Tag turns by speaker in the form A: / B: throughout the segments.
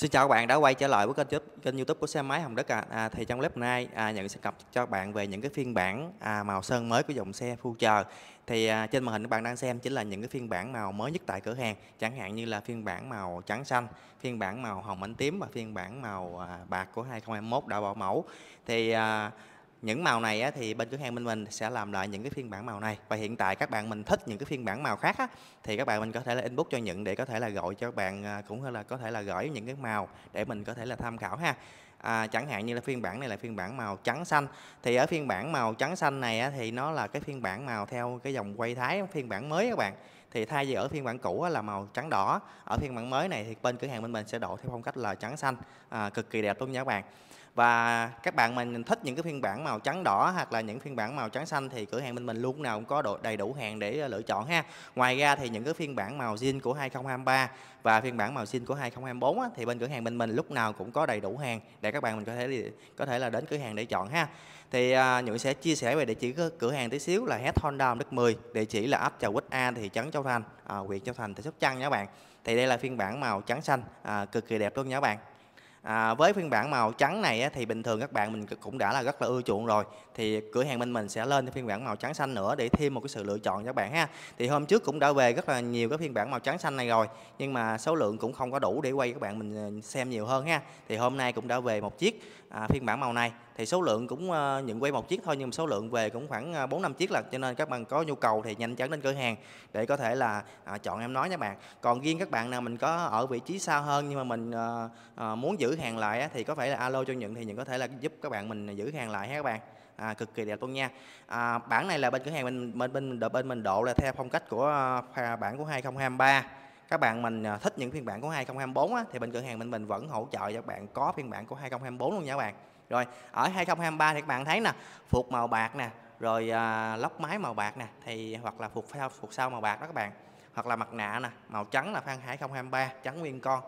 A: Xin chào các bạn đã quay trở lại với kênh YouTube, kênh YouTube của xe máy Hồng Đất à. à thì trong clip hôm nay à, nhận sẽ cập cho bạn về những cái phiên bản à, màu sơn mới của dòng xe Future. Thì à, trên màn hình các bạn đang xem chính là những cái phiên bản màu mới nhất tại cửa hàng, chẳng hạn như là phiên bản màu trắng xanh, phiên bản màu hồng ánh tím và phiên bản màu à, bạc của 2021 đã bỏ mẫu. Thì à, những màu này á, thì bên cửa hàng bên mình sẽ làm lại những cái phiên bản màu này và hiện tại các bạn mình thích những cái phiên bản màu khác á, thì các bạn mình có thể là inbox cho nhận để có thể là gọi cho các bạn à, cũng hơn là có thể là gửi những cái màu để mình có thể là tham khảo ha à, chẳng hạn như là phiên bản này là phiên bản màu trắng xanh thì ở phiên bản màu trắng xanh này á, thì nó là cái phiên bản màu theo cái dòng quay thái phiên bản mới các bạn thì thay vì ở phiên bản cũ là màu trắng đỏ ở phiên bản mới này thì bên cửa hàng bên mình sẽ đổi theo phong cách là trắng xanh à, cực kỳ đẹp luôn nha các bạn và các bạn mình thích những cái phiên bản màu trắng đỏ hoặc là những phiên bản màu trắng xanh thì cửa hàng bên mình luôn nào cũng có độ đầy đủ hàng để ờ, lựa chọn ha ngoài ra thì những cái phiên bản màu zin của 2023 và phiên bản màu zin của 2024 á, thì bên cửa hàng bên mình lúc nào cũng có đầy đủ hàng để các bạn mình có thể có thể là đến cửa hàng để chọn ha thì à, nhượng sẽ chia sẻ về địa chỉ cửa hàng tí xíu là hết honda đất 10 địa chỉ là ấp chào quýt a thị trấn châu Châu Thành, à, huyện Châu Thành, tỉnh Sóc Trăng nha các bạn. Thì đây là phiên bản màu trắng xanh, à, cực kỳ đẹp luôn nha các bạn. À, với phiên bản màu trắng này á, thì bình thường các bạn mình cũng đã là rất là ưa chuộng rồi thì cửa hàng bên mình sẽ lên phiên bản màu trắng xanh nữa để thêm một cái sự lựa chọn cho các bạn ha thì hôm trước cũng đã về rất là nhiều cái phiên bản màu trắng xanh này rồi nhưng mà số lượng cũng không có đủ để quay các bạn mình à, xem nhiều hơn ha thì hôm nay cũng đã về một chiếc à, phiên bản màu này thì số lượng cũng ờ, nhận quay một chiếc thôi nhưng mà số lượng về cũng khoảng ờ, bốn năm chiếc là cho nên các bạn có nhu cầu thì nhanh chóng đến cửa hàng để có thể là à, chọn em nói nha bạn còn riêng các bạn nào mình có ở vị trí xa hơn nhưng mà mình à, à, muốn giữ hàng lại á, thì có phải là alo cho nhận thì nhận có thể là giúp các bạn mình giữ hàng lại ha các bạn à, cực kỳ đẹp luôn nha à, bản này là bên cửa hàng bên bên bên bên mình độ là theo phong cách của à, bản của 2023 các bạn mình thích những phiên bản của 2024 á, thì bên cửa hàng mình mình vẫn hỗ trợ cho các bạn có phiên bản của 2024 luôn nha các bạn rồi ở 2023 thì các bạn thấy nè, phục màu bạc nè, rồi à, lóc máy màu bạc nè, thì hoặc là phục sau phục sau màu bạc đó các bạn. Hoặc là mặt nạ nè, màu trắng là phan 2023 trắng nguyên con.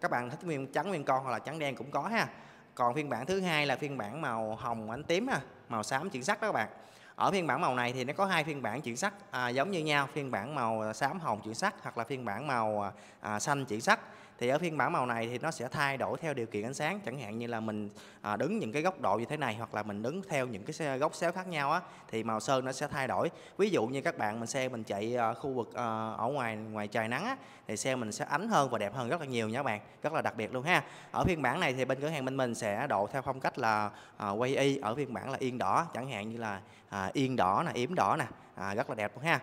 A: Các bạn thích nguyên trắng nguyên con hoặc là trắng đen cũng có ha. Còn phiên bản thứ hai là phiên bản màu hồng ánh tím ha, màu xám chuyển sắc đó các bạn. Ở phiên bản màu này thì nó có hai phiên bản chuyển sắc à, giống như nhau, phiên bản màu xám hồng chuyển sắc hoặc là phiên bản màu à, xanh chuyển sắc thì ở phiên bản màu này thì nó sẽ thay đổi theo điều kiện ánh sáng chẳng hạn như là mình à, đứng những cái góc độ như thế này hoặc là mình đứng theo những cái góc xéo khác nhau á thì màu sơn nó sẽ thay đổi ví dụ như các bạn mình xe mình chạy à, khu vực à, ở ngoài ngoài trời nắng á thì xe mình sẽ ánh hơn và đẹp hơn rất là nhiều nha các bạn rất là đặc biệt luôn ha ở phiên bản này thì bên cửa hàng bên mình sẽ độ theo phong cách là à, quay y ở phiên bản là yên đỏ chẳng hạn như là à, yên đỏ nè yếm đỏ nè à, rất là đẹp luôn ha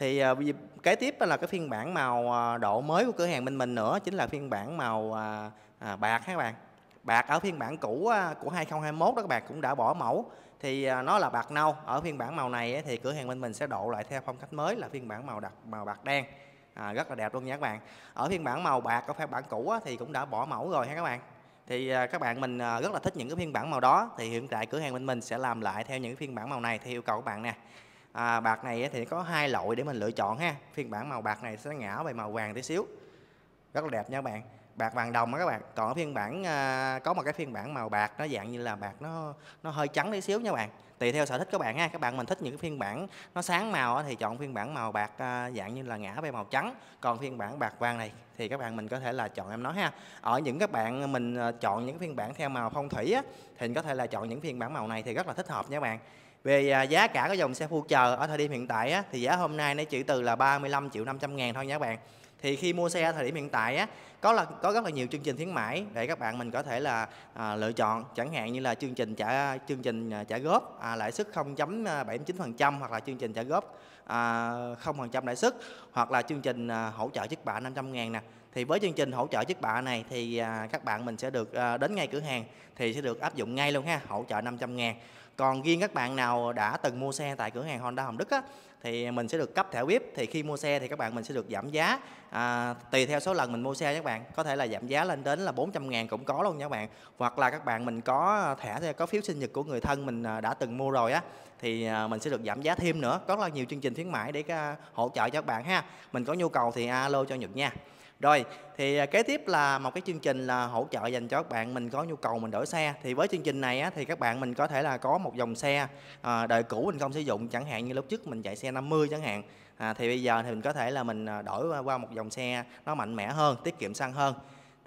A: thì uh, kế tiếp là cái phiên bản màu à, độ mới của cửa hàng bên mình nữa chính là phiên bản màu à, à, bạc các bạn bạc ở phiên bản cũ à, của 2021 đó các bạn cũng đã bỏ mẫu thì nó là bạc nâu ở phiên bản màu này ấy, thì cửa hàng bên mình sẽ độ lại theo phong cách mới là phiên bản màu đặc màu bạc đen à, rất là đẹp luôn nha các bạn ở phiên bản màu bạc có phải bản cũ á, thì cũng đã bỏ mẫu rồi ha các bạn thì các bạn mình rất là thích những cái phiên bản màu đó thì hiện tại cửa hàng bên mình sẽ làm lại theo những phiên bản màu này theo yêu cầu của bạn nè à, bạc này thì có hai loại để mình lựa chọn ha phiên bản màu bạc này sẽ ngã về màu vàng tí xíu rất là đẹp nha các bạn bạc vàng đồng á các bạn còn ở phiên bản à, có một cái phiên bản màu bạc nó dạng như là bạc nó nó hơi trắng tí xíu nha bạn tùy theo sở thích các bạn ha các bạn mình thích những cái phiên bản nó sáng màu thì chọn phiên bản màu bạc à, dạng như là ngã về màu trắng còn phiên bản bạc vàng này thì các bạn mình có thể là chọn em nói ha ở những các bạn mình à, chọn những phiên bản theo màu phong thủy á, thì có thể là chọn những phiên bản màu này thì rất là thích hợp nha các bạn về à, giá cả của dòng xe full chờ ở thời điểm hiện tại á, thì giá hôm nay nó chỉ từ là 35 triệu 500 ngàn thôi nha các bạn. Thì khi mua xe ở thời điểm hiện tại á, có là có rất là nhiều chương trình khuyến mãi để các bạn mình có thể là à, lựa chọn chẳng hạn như là chương trình trả chương trình à, trả góp à, lãi suất 0.79% hoặc là chương trình trả góp à, 0% lãi suất hoặc là chương trình à, hỗ trợ chiếc bạ 500 ngàn nè thì với chương trình hỗ trợ chiếc bạ này thì à, các bạn mình sẽ được à, đến ngay cửa hàng thì sẽ được áp dụng ngay luôn ha hỗ trợ 500 ngàn còn riêng các bạn nào đã từng mua xe tại cửa hàng Honda Hồng Đức á, thì mình sẽ được cấp thẻ VIP thì khi mua xe thì các bạn mình sẽ được giảm giá à, tùy theo số lần mình mua xe các bạn có thể là giảm giá lên đến là 400 ngàn cũng có luôn nha các bạn hoặc là các bạn mình có thẻ có phiếu sinh nhật của người thân mình à, đã từng mua rồi á thì mình sẽ được giảm giá thêm nữa có rất là nhiều chương trình khuyến mãi để hỗ trợ cho các bạn ha mình có nhu cầu thì alo cho Nhật nha rồi, thì à, kế tiếp là một cái chương trình là hỗ trợ dành cho các bạn mình có nhu cầu mình đổi xe. Thì với chương trình này á, thì các bạn mình có thể là có một dòng xe à, đời cũ mình không sử dụng chẳng hạn như lúc trước mình chạy xe 50 chẳng hạn. À, thì bây giờ thì mình có thể là mình à, đổi qua một dòng xe nó mạnh mẽ hơn, tiết kiệm xăng hơn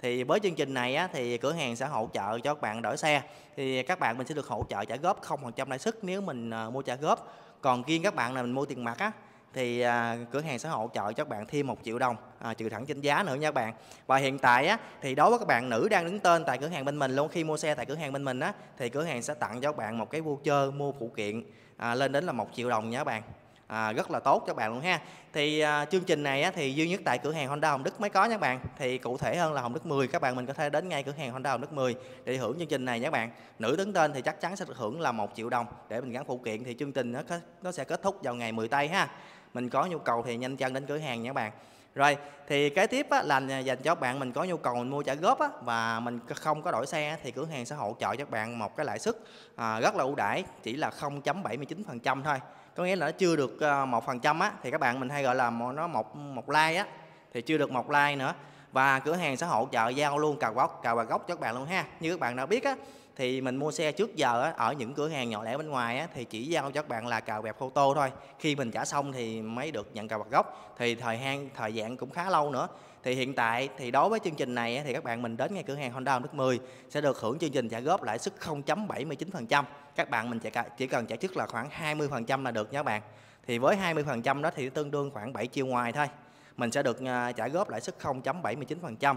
A: thì với chương trình này á, thì cửa hàng sẽ hỗ trợ cho các bạn đổi xe thì các bạn mình sẽ được hỗ trợ trả góp 0% lãi suất nếu mình à, mua trả góp còn riêng các bạn là mình mua tiền mặt á thì à, cửa hàng sẽ hỗ trợ cho các bạn thêm một triệu đồng à, trừ thẳng trên giá nữa nha các bạn và hiện tại á, thì đối với các bạn nữ đang đứng tên tại cửa hàng bên mình luôn khi mua xe tại cửa hàng bên mình á, thì cửa hàng sẽ tặng cho các bạn một cái voucher mua phụ kiện à, lên đến là một triệu đồng nha các bạn à, rất là tốt cho các bạn luôn ha thì à, chương trình này á, thì duy nhất tại cửa hàng Honda Hồng Đức mới có nha các bạn thì cụ thể hơn là Hồng Đức 10 các bạn mình có thể đến ngay cửa hàng Honda Hồng Đức 10 để hưởng chương trình này nha các bạn nữ đứng tên thì chắc chắn sẽ được hưởng là một triệu đồng để mình gắn phụ kiện thì chương trình nó nó sẽ kết thúc vào ngày 10 tây ha mình có nhu cầu thì nhanh chân đến cửa hàng nha các bạn rồi thì kế tiếp á, là dành cho các bạn mình có nhu cầu mình mua trả góp á, và mình không có đổi xe thì cửa hàng sẽ hỗ trợ cho các bạn một cái lãi suất à, rất là ưu đãi chỉ là 0.79% thôi có nghĩa là nó chưa được ờ, một phần trăm á thì các bạn mình hay gọi là nó một một like á thì chưa được một like nữa và cửa hàng sẽ hỗ trợ giao luôn cào gốc cào bà gốc cho các bạn luôn ha như các bạn đã biết á thì mình mua xe trước giờ á, ở những cửa hàng nhỏ lẻ bên ngoài á, thì chỉ giao cho các bạn là cào bẹp photo thôi khi mình trả xong thì mới được nhận cào bạc gốc thì thời gian thời gian cũng khá lâu nữa thì hiện tại thì đối với chương trình này á, thì các bạn mình đến ngay cửa hàng Honda Đức 10 sẽ được hưởng chương trình trả góp lãi suất 0.79% các bạn mình chỉ cần trả trước là khoảng 20% là được nha các bạn thì với 20% đó thì tương đương khoảng 7 triệu ngoài thôi mình sẽ được à, trả góp lãi suất 0.79%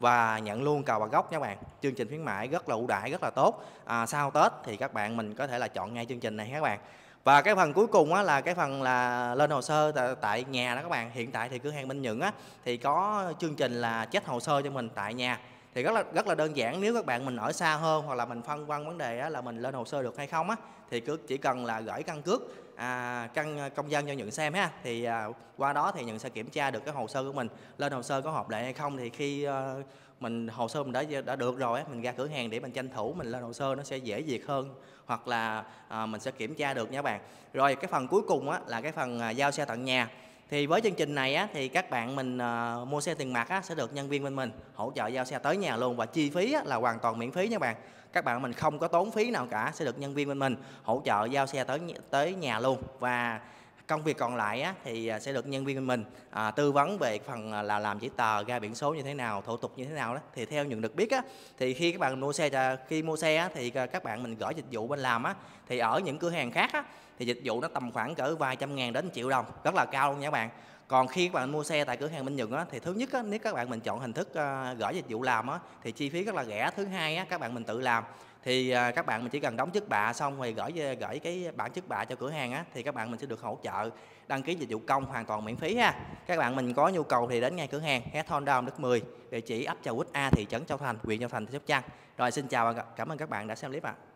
A: và nhận luôn cào bằng gốc nha các bạn chương trình khuyến mãi rất là ưu đãi rất là tốt à, sau tết thì các bạn mình có thể là chọn ngay chương trình này các bạn và cái phần cuối cùng á, là cái phần là lên hồ sơ tại nhà đó các bạn hiện tại thì cửa hàng minh nhẫn á, thì có chương trình là chết hồ sơ cho mình tại nhà thì rất là rất là đơn giản nếu các bạn mình ở xa hơn hoặc là mình phân vân vấn đề á, là mình lên hồ sơ được hay không á thì cứ chỉ cần là gửi căn cước à, căn à, công dân cho nhận xem ha thì à, qua đó thì nhận sẽ kiểm tra được cái hồ sơ của mình lên hồ sơ có hợp lệ hay không thì khi à, mình hồ sơ mình đã đã được rồi á mình ra cửa hàng để mình tranh thủ mình lên hồ sơ nó sẽ dễ việc hơn hoặc là à, mình sẽ kiểm tra được nha các bạn rồi cái phần cuối cùng á là cái phần à, giao xe tận nhà thì với chương trình này á, thì các bạn mình à, mua xe tiền mặt á, sẽ được nhân viên bên mình hỗ trợ giao xe tới nhà luôn và chi phí á, là hoàn toàn miễn phí nha bạn các bạn mình không có tốn phí nào cả sẽ được nhân viên bên mình hỗ trợ giao xe tới tới nhà luôn và công việc còn lại á, thì à, sẽ được nhân viên mình à, tư vấn về phần à, là làm giấy tờ ra biển số như thế nào thủ tục như thế nào đó thì theo những được biết á, thì khi các bạn mua xe à, khi mua xe á, thì các bạn mình gửi dịch vụ bên làm á, thì ở những cửa hàng khác á, thì dịch vụ nó tầm khoảng cỡ vài trăm ngàn đến triệu đồng rất là cao luôn nha các bạn còn khi các bạn mua xe tại cửa hàng Minh Nhật á, thì thứ nhất á, nếu các bạn mình chọn hình thức à, gửi dịch vụ làm á, thì chi phí rất là rẻ thứ hai á, các bạn mình tự làm thì à, các bạn mình chỉ cần đóng chức bạ xong rồi gửi à, gửi cái bản chức bạ cho cửa hàng á thì các bạn mình sẽ được hỗ trợ đăng ký dịch vụ công hoàn toàn miễn phí ha các bạn mình có nhu cầu thì đến ngay cửa hàng Hethon Dome Đức 10 địa chỉ ấp Trà Quýt A thị trấn Châu Thành huyện Châu Thành Sóc Trăng rồi xin chào và cảm ơn các bạn đã xem clip ạ à.